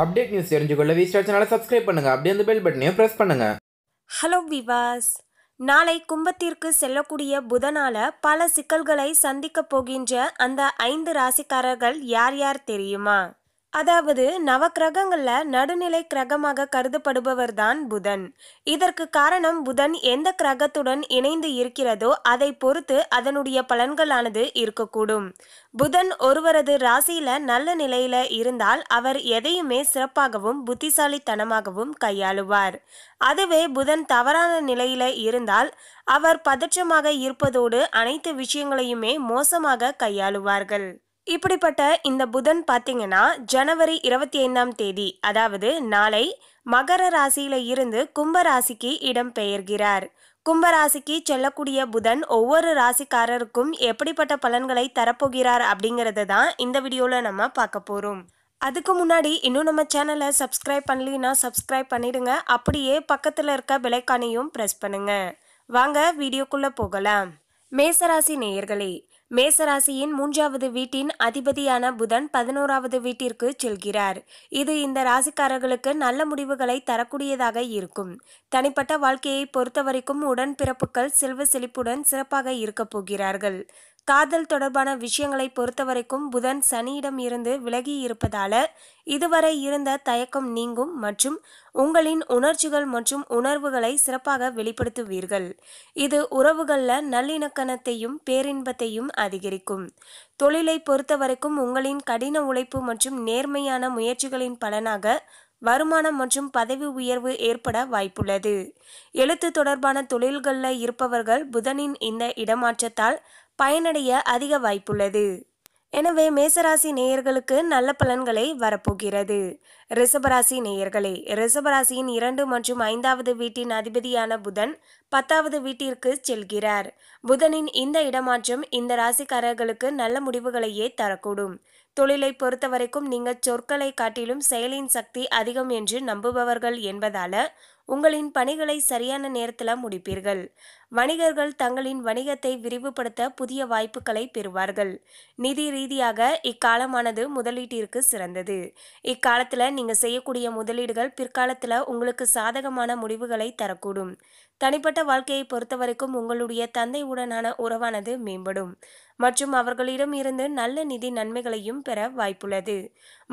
update news தெரிஞ்சுக்கொள்ள V star சேனலை subscribe பண்ணுங்க அப்படியே அந்த பெல் பட்டனையும் பிரஸ் பண்ணுங்கள் ஹலோ விவாஸ் நாளை கும்பத்திற்கு செல்லக்கூடிய புதனால பல சிக்கல்களை சந்திக்கப் போகின்ற அந்த ஐந்து ராசிக்காரர்கள் யார் யார் தெரியுமா அதாவது நவ கிரகங்கள்ல நடுநிலை கிரகமாக கருதப்படுபவர் தான் புதன் இதற்கு காரணம் புதன் எந்த கிரகத்துடன் இணைந்து இருக்கிறதோ அதை பொறுத்து அதனுடைய பலன்களானது இருக்கக்கூடும் புதன் ஒருவரது ராசியில நல்ல நிலையில இருந்தால் அவர் எதையுமே சிறப்பாகவும் புத்திசாலித்தனமாகவும் கையாளுவார் அதுவே புதன் தவறான நிலையில இருந்தால் அவர் பதற்றமாக இருப்பதோடு அனைத்து விஷயங்களையுமே மோசமாக கையாளுவார்கள் இப்படிப்பட்ட இந்த புதன் பார்த்தீங்கன்னா ஜனவரி இருபத்தி ஐந்தாம் தேதி அதாவது நாளை மகர ராசியில இருந்து கும்ப ராசிக்கு இடம் பெயர்கிறார் கும்ப ராசிக்கு செல்லக்கூடிய புதன் ஒவ்வொரு ராசிக்காரருக்கும் எப்படிப்பட்ட பலன்களை தரப்போகிறார் அப்படிங்கறத தான் இந்த வீடியோவில் நம்ம பார்க்க போகிறோம் அதுக்கு முன்னாடி இன்னும் நம்ம சேனலை சப்ஸ்கிரைப் பண்ணலின்னா சப்ஸ்கிரைப் பண்ணிடுங்க அப்படியே பக்கத்தில் இருக்க விலைக்கானையும் ப்ரெஸ் பண்ணுங்க வாங்க வீடியோக்குள்ளே போகலாம் மேசராசி நேயர்களே மேசராசியின் மூன்றாவது வீட்டின் அதிபதியான புதன் பதினோராவது வீட்டிற்கு செல்கிறார் இது இந்த ராசிக்காரர்களுக்கு நல்ல முடிவுகளை தரக்கூடியதாக இருக்கும் தனிப்பட்ட வாழ்க்கையை பொறுத்தவரைக்கும் பிறப்புகள் செல்வ செழிப்புடன் சிறப்பாக இருக்கப் போகிறார்கள் காதல் தொடர்பான விஷயங்களை பொறுத்தவரைக்கும் புதன் சனியிடம் இருந்து விலகி இருப்பதால இதுவரை இருந்த தயக்கம் நீங்கும் மற்றும் உங்களின் உணர்ச்சிகள் மற்றும் உணர்வுகளை சிறப்பாக வெளிப்படுத்துவீர்கள் இது உறவுகளில் நல்லிணக்கணத்தையும் பேரின்பத்தையும் அதிகரிக்கும் தொழிலை பொறுத்தவரைக்கும் உங்களின் கடின உழைப்பு மற்றும் நேர்மையான முயற்சிகளின் பலனாக வருமானம் மற்றும் பதவி உயர்வு ஏற்பட வாய்ப்புள்ளது எழுத்து தொடர்பான தொழில்களில் இருப்பவர்கள் புதனின் இந்த இடமாற்றத்தால் பயனடைய அதிக வாய்ப்புள்ளது எனவே மேசராசி நேயர்களுக்கு நல்ல பலன்களை வரப்போகிறது ரிஷபராசி நேயர்களே ரிஷபராசியின் இரண்டு மற்றும் ஐந்தாவது வீட்டின் அதிபதியான புதன் பத்தாவது வீட்டிற்கு செல்கிறார் புதனின் இந்த இடமாற்றம் இந்த ராசிக்காரர்களுக்கு நல்ல முடிவுகளையே தரக்கூடும் தொழிலை பொறுத்தவரைக்கும் நீங்கள் சொற்களை காட்டிலும் செயலின் சக்தி அதிகம் என்று நம்புபவர்கள் என்பதால உங்களின் பணிகளை சரியான நேரத்தில் முடிப்பீர்கள் வணிகர்கள் தங்களின் வணிகத்தை விரிவுபடுத்த புதிய வாய்ப்புகளை பெறுவார்கள் நிதி ரீதியாக இக்காலமானது முதலீட்டிற்கு சிறந்தது இக்காலத்தில் நீங்கள் செய்யக்கூடிய முதலீடுகள் பிற்காலத்தில் உங்களுக்கு சாதகமான முடிவுகளை தரக்கூடும் தனிப்பட்ட வாழ்க்கையை பொறுத்தவரைக்கும் உங்களுடைய உங்களுடைய தந்தையுடனான உறவானது மேம்படும் மற்றும் அவர்களிடம் இருந்து நல்ல நிதி நன்மைகளையும் பெற வாய்ப்புள்ளது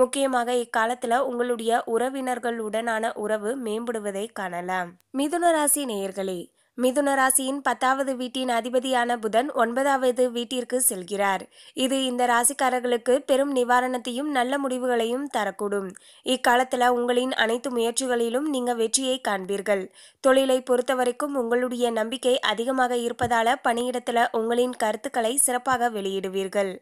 முக்கியமாக இக்காலத்தில் உங்களுடைய உறவினர்களுடனான உறவு மேம்படுவதை காணலாம் மிதுன ராசி நேயர்களே மிதுன ராசியின் பத்தாவது வீட்டின் அதிபதியான புதன் ஒன்பதாவது வீட்டிற்கு செல்கிறார் இது இந்த ராசிக்காரர்களுக்கு பெரும் நிவாரணத்தையும் நல்ல முடிவுகளையும் தரக்கூடும் இக்காலத்தில் உங்களின் அனைத்து முயற்சிகளிலும் நீங்கள் வெற்றியை காண்பீர்கள் தொழிலை பொறுத்தவரைக்கும் உங்களுடைய நம்பிக்கை அதிகமாக இருப்பதால பணியிடத்தில் உங்களின் கருத்துக்களை சிறப்பாக வெளியிடுவீர்கள்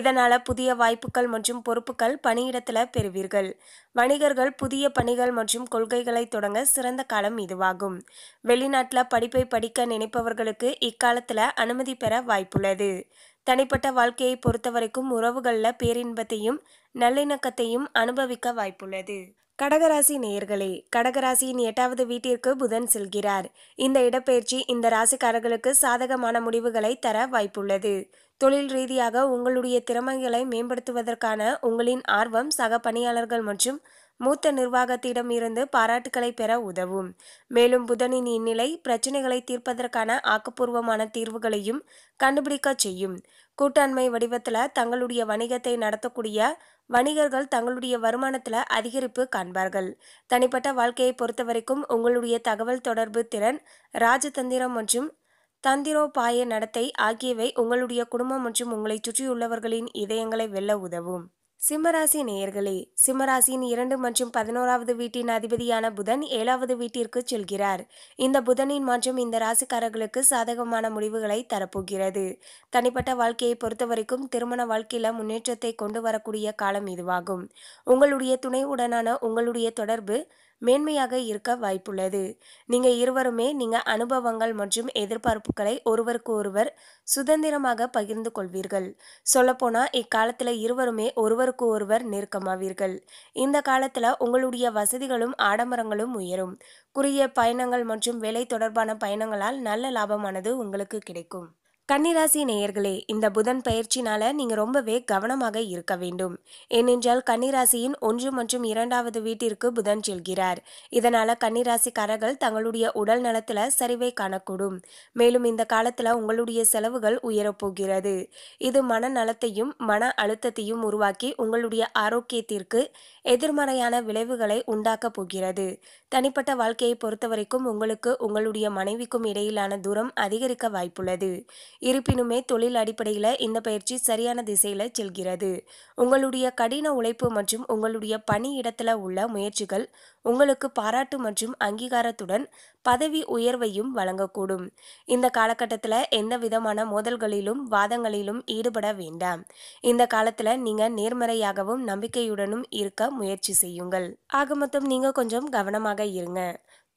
இதனால் புதிய வாய்ப்புகள் மற்றும் பொறுப்புகள் பணியிடத்தில் பெறுவீர்கள் வணிகர்கள் புதிய பணிகள் மற்றும் கொள்கைகளை தொடங்க சிறந்த காலம் இதுவாகும் வெளிநாட்டில் படிப்பை படிப்பை படிக்க நினைப்பவர்களுக்கு இக்காலத்தில் அனுமதி பெற வாய்ப்புள்ளது தனிப்பட்ட வாழ்க்கையை பொறுத்தவரைக்கும் உறவுகளில் பேரின்பத்தையும் நல்லிணக்கத்தையும் அனுபவிக்க வாய்ப்புள்ளது கடகராசி நேயர்களே கடகராசியின் எட்டாவது வீட்டிற்கு புதன் செல்கிறார் இந்த இடப்பெயர்ச்சி இந்த ராசிக்காரர்களுக்கு சாதகமான முடிவுகளை தர வாய்ப்புள்ளது தொழில் ரீதியாக உங்களுடைய திறமைகளை மேம்படுத்துவதற்கான உங்களின் ஆர்வம் சக பணியாளர்கள் மற்றும் மூத்த நிர்வாகத்திடம் இருந்து பாராட்டுகளை பெற உதவும் மேலும் புதனின் இந்நிலை பிரச்சனைகளை தீர்ப்பதற்கான ஆக்கப்பூர்வமான தீர்வுகளையும் கண்டுபிடிக்க செய்யும் கூட்டாண்மை வடிவத்தில் தங்களுடைய வணிகத்தை நடத்தக்கூடிய வணிகர்கள் தங்களுடைய வருமானத்தில் அதிகரிப்பு காண்பார்கள் தனிப்பட்ட வாழ்க்கையை பொறுத்தவரைக்கும் உங்களுடைய தகவல் தொடர்பு திறன் ராஜதந்திரம் மற்றும் தந்திரோபாய நடத்தை ஆகியவை உங்களுடைய குடும்பம் மற்றும் உங்களை சுற்றியுள்ளவர்களின் இதயங்களை வெல்ல உதவும் சிம்மராசி நேயர்களே சிம்மராசியின் இரண்டு மற்றும் பதினோராவது வீட்டின் அதிபதியான புதன் ஏழாவது வீட்டிற்கு செல்கிறார் இந்த புதனின் மாற்றம் இந்த ராசிக்காரர்களுக்கு சாதகமான முடிவுகளை தரப்போகிறது தனிப்பட்ட வாழ்க்கையை பொறுத்தவரைக்கும் திருமண வாழ்க்கையில முன்னேற்றத்தை கொண்டு வரக்கூடிய காலம் இதுவாகும் உங்களுடைய துணைவுடனான உங்களுடைய தொடர்பு மேன்மையாக இருக்க வாய்ப்புள்ளது நீங்கள் இருவருமே நீங்கள் அனுபவங்கள் மற்றும் எதிர்பார்ப்புகளை ஒருவருக்கு ஒருவர் சுதந்திரமாக பகிர்ந்து கொள்வீர்கள் சொல்லப்போனால் இக்காலத்தில் இருவருமே ஒருவருக்கு ஒருவர் நெருக்கமாவீர்கள் இந்த காலத்தில் உங்களுடைய வசதிகளும் ஆடம்பரங்களும் உயரும் குறுகிய பயணங்கள் மற்றும் வேலை தொடர்பான பயணங்களால் நல்ல லாபமானது உங்களுக்கு கிடைக்கும் கன்னிராசி நேயர்களே இந்த புதன் பயிற்சினால நீங்க ரொம்பவே கவனமாக இருக்க வேண்டும் ஏனென்றால் கன்னிராசியின் ஒன்று மற்றும் இரண்டாவது வீட்டிற்கு புதன் செல்கிறார் இதனால கன்னிராசிக்காரர்கள் தங்களுடைய உடல் நலத்துல சரிவை காணக்கூடும் மேலும் இந்த காலத்துல உங்களுடைய செலவுகள் உயரப்போகிறது இது மன நலத்தையும் மன அழுத்தத்தையும் உருவாக்கி உங்களுடைய ஆரோக்கியத்திற்கு எதிர்மறையான விளைவுகளை உண்டாக்க போகிறது தனிப்பட்ட வாழ்க்கையை பொறுத்தவரைக்கும் உங்களுக்கு உங்களுடைய மனைவிக்கும் இடையிலான தூரம் அதிகரிக்க வாய்ப்புள்ளது இருப்பினுமே தொழில் அடிப்படையில் இந்த பயிற்சி சரியான திசையில் செல்கிறது உங்களுடைய கடின உழைப்பு மற்றும் உங்களுடைய பணியிடத்தில் உள்ள முயற்சிகள் உங்களுக்கு பாராட்டு மற்றும் அங்கீகாரத்துடன் பதவி உயர்வையும் வழங்கக்கூடும் இந்த காலகட்டத்தில் எந்த விதமான மோதல்களிலும் வாதங்களிலும் ஈடுபட வேண்டாம் இந்த காலத்தில் நீங்கள் நேர்மறையாகவும் நம்பிக்கையுடனும் இருக்க முயற்சி செய்யுங்கள் ஆக மொத்தம் நீங்கள் கொஞ்சம் கவனமாக இருங்க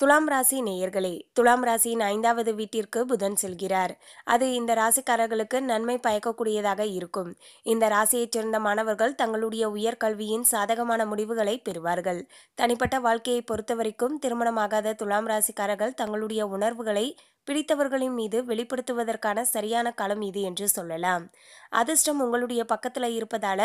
துலாம் ராசி நேயர்களே துலாம் ராசியின் ஐந்தாவது வீட்டிற்கு புதன் செல்கிறார் அது இந்த ராசிக்காரர்களுக்கு நன்மை பயக்கக்கூடியதாக இருக்கும் இந்த ராசியைச் சேர்ந்த மாணவர்கள் தங்களுடைய உயர்கல்வியின் சாதகமான முடிவுகளை பெறுவார்கள் தனிப்பட்ட வாழ்க்கையை பொறுத்தவரைக்கும் திருமணமாகாத துலாம் ராசிக்காரர்கள் தங்களுடைய உணர்வுகளை பிடித்தவர்களின் மீது வெளிப்படுத்துவதற்கான சரியான காலம் இது என்று சொல்லலாம் அதிர்ஷ்டம் உங்களுடைய பக்கத்தில் இருப்பதால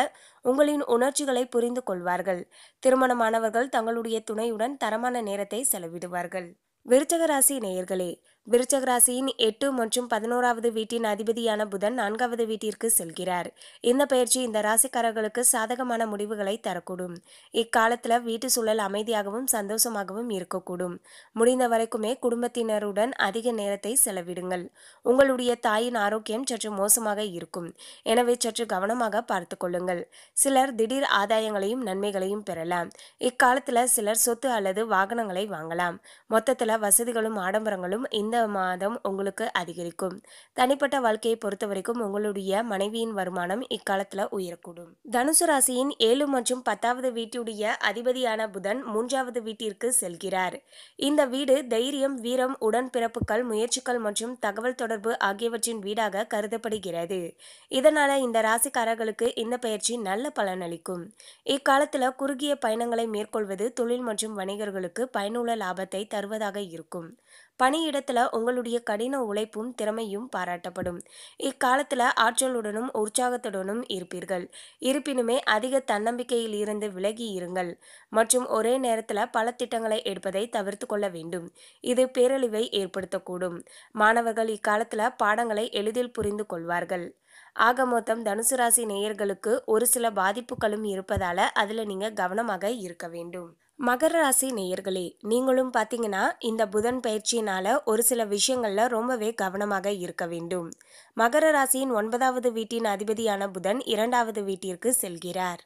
உங்களின் உணர்ச்சிகளை புரிந்து கொள்வார்கள் திருமணமானவர்கள் தங்களுடைய துணையுடன் தரமான நேரத்தை செலவிடுவார்கள் விருச்சகராசி நேயர்களே விருச்சகராசியின் எட்டு மற்றும் பதினோராவது வீட்டின் அதிபதியான புதன் நான்காவது வீட்டிற்கு செல்கிறார் இந்த பயிற்சி இந்த ராசிக்காரர்களுக்கு சாதகமான முடிவுகளை தரக்கூடும் இக்காலத்தில் வீட்டு சூழல் அமைதியாகவும் சந்தோஷமாகவும் இருக்கக்கூடும் முடிந்த வரைக்குமே குடும்பத்தினருடன் அதிக நேரத்தை செலவிடுங்கள் உங்களுடைய தாயின் ஆரோக்கியம் சற்று மோசமாக இருக்கும் எனவே சற்று கவனமாக பார்த்து கொள்ளுங்கள் சிலர் திடீர் ஆதாயங்களையும் நன்மைகளையும் பெறலாம் இக்காலத்தில் சிலர் சொத்து அல்லது வாகனங்களை வாங்கலாம் மொத்தத்தில் போல வசதிகளும் ஆடம்பரங்களும் இந்த மாதம் உங்களுக்கு அதிகரிக்கும் தனிப்பட்ட வாழ்க்கையை பொறுத்த வரைக்கும் உங்களுடைய மனைவியின் வருமானம் இக்காலத்தில் உயரக்கூடும் தனுசு ராசியின் ஏழு மற்றும் பத்தாவது வீட்டுடைய அதிபதியான புதன் மூன்றாவது வீட்டிற்கு செல்கிறார் இந்த வீடு தைரியம் வீரம் உடன் பிறப்புகள் முயற்சிகள் மற்றும் தகவல் தொடர்பு ஆகியவற்றின் வீடாக கருதப்படுகிறது இதனால இந்த ராசிக்காரர்களுக்கு இந்த பயிற்சி நல்ல பலனளிக்கும் இக்காலத்தில் குறுகிய பயணங்களை மேற்கொள்வது தொழில் மற்றும் வணிகர்களுக்கு பயனுள்ள லாபத்தை தருவதாக இருக்கும் பணியிடத்தில் உங்களுடைய கடின உழைப்பும் திறமையும் பாராட்டப்படும் இக்காலத்துல ஆற்றலுடனும் உற்சாகத்துடனும் இருப்பீர்கள் இருப்பினுமே அதிக தன்னம்பிக்கையில் இருந்து விலகி இருங்கள் மற்றும் ஒரே நேரத்தில் பல திட்டங்களை எடுப்பதை தவிர்த்து கொள்ள வேண்டும் இது பேரழிவை ஏற்படுத்தக்கூடும் மாணவர்கள் இக்காலத்துல பாடங்களை எளிதில் புரிந்து கொள்வார்கள் ஆக மொத்தம் தனுசு ராசி நேயர்களுக்கு ஒரு சில பாதிப்புகளும் இருப்பதால அதுல நீங்கள் கவனமாக இருக்க வேண்டும் மகர ராசி நேயர்களே நீங்களும் பார்த்தீங்கன்னா இந்த புதன் பயிற்சியினால் ஒரு சில விஷயங்களில் ரொம்பவே கவனமாக இருக்க வேண்டும் மகர ராசியின் ஒன்பதாவது வீட்டின் அதிபதியான புதன் இரண்டாவது வீட்டிற்கு செல்கிறார்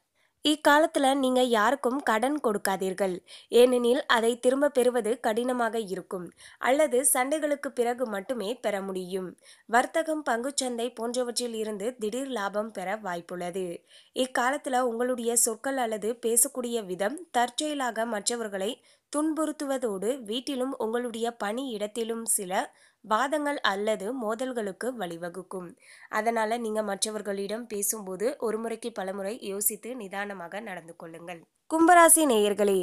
இக்காலத்தில் நீங்கள் யாருக்கும் கடன் கொடுக்காதீர்கள் ஏனெனில் அதை திரும்ப பெறுவது கடினமாக இருக்கும் அல்லது சண்டைகளுக்கு பிறகு மட்டுமே பெற முடியும் வர்த்தகம் பங்குச்சந்தை போன்றவற்றில் இருந்து திடீர் லாபம் பெற வாய்ப்புள்ளது இக்காலத்தில் உங்களுடைய சொற்கள் அல்லது பேசக்கூடிய விதம் தற்செயலாக மற்றவர்களை துன்புறுத்துவதோடு வீட்டிலும் உங்களுடைய பணி இடத்திலும் சில வாதங்கள் அல்லது மோதல்களுக்கு வழிவகுக்கும் அதனால் நீங்கள் மற்றவர்களிடம் பேசும்போது ஒரு முறைக்கு பலமுறை யோசித்து நிதானமாக நடந்து கொள்ளுங்கள் கும்பராசி நேயர்களே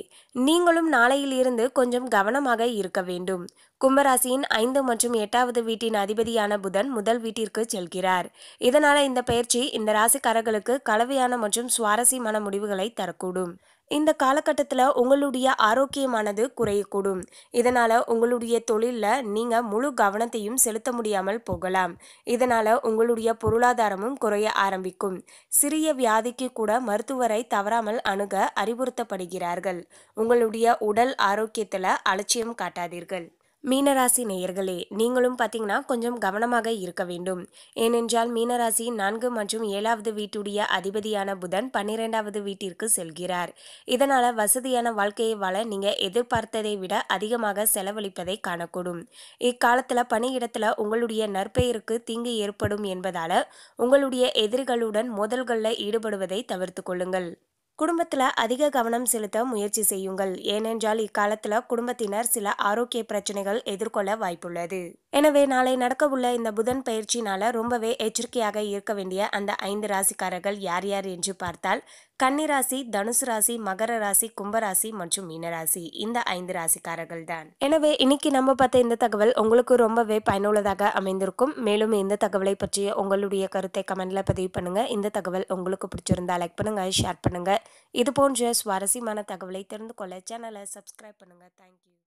நீங்களும் நாளையிலிருந்து கொஞ்சம் கவனமாக இருக்க வேண்டும் கும்பராசியின் ஐந்து மற்றும் எட்டாவது வீட்டின் அதிபதியான புதன் முதல் வீட்டிற்கு செல்கிறார் இதனால் இந்த பயிற்சி இந்த ராசிக்காரர்களுக்கு கலவையான மற்றும் சுவாரஸ்யமான முடிவுகளை தரக்கூடும் இந்த காலகட்டத்தில் உங்களுடைய ஆரோக்கியமானது குறையக்கூடும் இதனால் உங்களுடைய தொழிலில் நீங்கள் முழு கவனத்தையும் செலுத்த முடியாமல் போகலாம் இதனால் உங்களுடைய பொருளாதாரமும் குறைய ஆரம்பிக்கும் சிறிய வியாதிக்கு கூட மருத்துவரை தவறாமல் அணுக அறிவுறுத்தப்படுகிறார்கள் உங்களுடைய உடல் ஆரோக்கியத்தில் அலட்சியம் காட்டாதீர்கள் மீனராசி நேயர்களே நீங்களும் பார்த்தீங்கன்னா கொஞ்சம் கவனமாக இருக்க வேண்டும் ஏனென்றால் மீனராசி நான்கு மற்றும் ஏழாவது வீட்டுடைய அதிபதியான புதன் பன்னிரெண்டாவது வீட்டிற்கு செல்கிறார் இதனால் வசதியான வாழ்க்கையை வாழ நீங்கள் எதிர்பார்த்ததை விட அதிகமாக செலவழிப்பதை காணக்கூடும் இக்காலத்தில் பணியிடத்தில் உங்களுடைய நற்பெயருக்கு தீங்கு ஏற்படும் என்பதால் உங்களுடைய எதிரிகளுடன் மோதல்களில் ஈடுபடுவதை தவிர்த்து கொள்ளுங்கள் குடும்பத்தில் அதிக கவனம் செலுத்த முயற்சி செய்யுங்கள் ஏனென்றால் இக்காலத்தில் குடும்பத்தினர் சில ஆரோக்கிய பிரச்சனைகள் எதிர்கொள்ள வாய்ப்புள்ளது எனவே நாளை நடக்கவுள்ள இந்த புதன் பயிற்சினால ரொம்பவே எச்சரிக்கையாக இருக்க வேண்டிய அந்த ஐந்து ராசிக்காரர்கள் யார் யார் என்று பார்த்தால் கன்னிராசி தனுசு ராசி மகர ராசி கும்பராசி மற்றும் மீனராசி இந்த ஐந்து ராசிக்காரர்கள் தான் எனவே இன்னைக்கு நம்ம பார்த்த இந்த தகவல் உங்களுக்கு ரொம்பவே பயனுள்ளதாக அமைந்திருக்கும் மேலும் இந்த தகவலை பற்றிய உங்களுடைய கருத்தை கமெண்ட்ல பதிவு பண்ணுங்க இந்த தகவல் உங்களுக்கு பிடிச்சிருந்தா லைக் பண்ணுங்க ஷேர் பண்ணுங்க இது போன்ற சுவாரஸ்யமான தகவலை தெரிந்து கொள்ள சேனலை சப்ஸ்கிரைப் பண்ணுங்க தேங்க்யூ